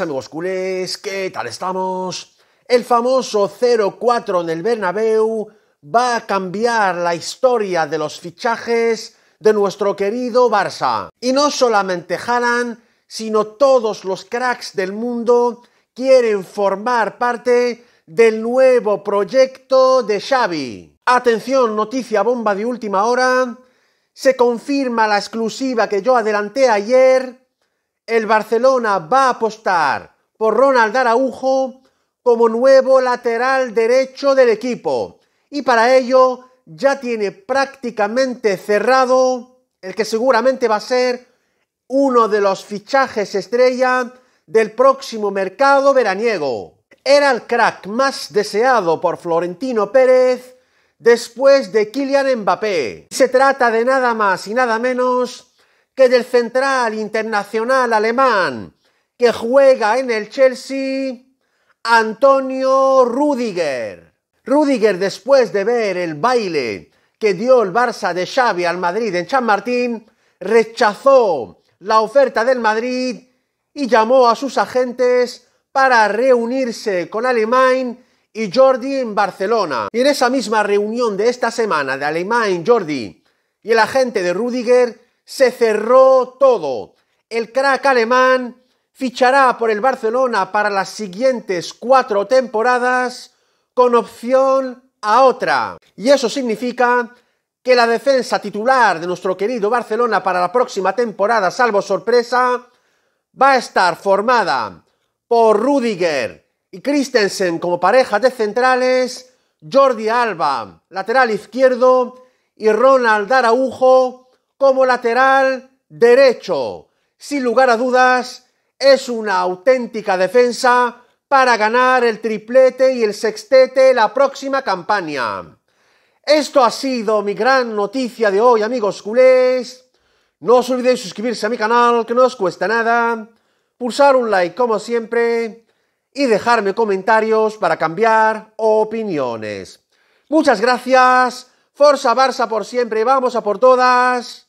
amigos culés, ¿qué tal estamos? El famoso 0-4 en el Bernabéu va a cambiar la historia de los fichajes de nuestro querido Barça. Y no solamente Haaland, sino todos los cracks del mundo quieren formar parte del nuevo proyecto de Xavi. Atención, noticia bomba de última hora. Se confirma la exclusiva que yo adelanté ayer el Barcelona va a apostar por Ronald Araujo como nuevo lateral derecho del equipo. Y para ello ya tiene prácticamente cerrado el que seguramente va a ser uno de los fichajes estrella del próximo mercado veraniego. Era el crack más deseado por Florentino Pérez después de Kylian Mbappé. Se trata de nada más y nada menos que del central internacional alemán que juega en el Chelsea, Antonio Rudiger. Rudiger, después de ver el baile que dio el Barça de Xavi al Madrid en San Martín, rechazó la oferta del Madrid y llamó a sus agentes para reunirse con Alemán y Jordi en Barcelona. Y en esa misma reunión de esta semana de Alemán, Jordi y el agente de Rudiger, se cerró todo. El crack alemán fichará por el Barcelona para las siguientes cuatro temporadas con opción a otra. Y eso significa que la defensa titular de nuestro querido Barcelona para la próxima temporada, salvo sorpresa, va a estar formada por Rudiger y Christensen como pareja de centrales, Jordi Alba, lateral izquierdo, y Ronald Araujo como lateral derecho. Sin lugar a dudas, es una auténtica defensa para ganar el triplete y el sextete la próxima campaña. Esto ha sido mi gran noticia de hoy, amigos culés. No os olvidéis suscribirse a mi canal, que no os cuesta nada, pulsar un like como siempre y dejarme comentarios para cambiar opiniones. Muchas gracias, Forza Barça por siempre, vamos a por todas